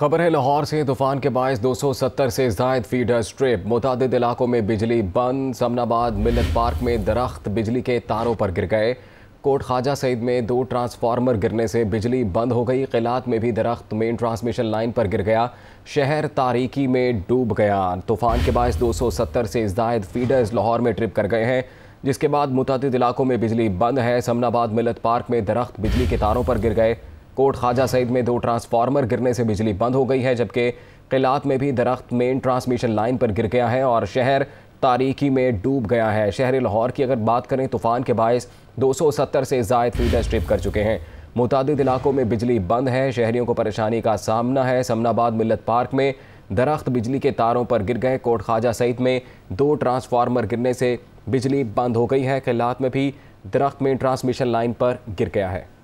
खबर है लाहौर से तूफान के बायस 270 से जायद फीडर स्ट्रिप मुतद इलाकों में बिजली बंद समनाबाद मिलत पार्क में दरख्त बिजली के तारों पर गिर गए कोट ख्वाजा सईद में दो ट्रांसफार्मर गिरने से बिजली बंद हो गई किलात में भी दरख्त मेन ट्रांसमिशन लाइन पर गिर गया शहर तारीकी में डूब गया तूफान के बायस 270 से जायद फीडर्स लाहौर में ट्रिप कर गए हैं जिसके बाद मुतद इलाकों में बिजली बंद है समनाबाद मिलत पार्क में दरख्त बिजली के तारों पर गिर गए कोट खाजा सईद में दो ट्रांसफार्मर गिरने से बिजली बंद हो गई है जबकि किलात में भी दरख्त मेन ट्रांसमिशन लाइन पर गिर गया है और शहर तारीख़ी में डूब गया है शहर लाहौर की अगर बात करें तूफान के बायस 270 से जायद फीडर स्ट्रिप कर चुके हैं मुतद इलाकों में बिजली बंद है शहरीों को परेशानी का सामना है समनाबाद मिलत पार्क में दरख्त बिजली के तारों पर गिर गए कोट खाजा सईद में दो ट्रांसफार्मर गिरने से बिजली बंद हो गई है किलात में भी दरख्त में ट्रांसमिशन लाइन पर गिर गया है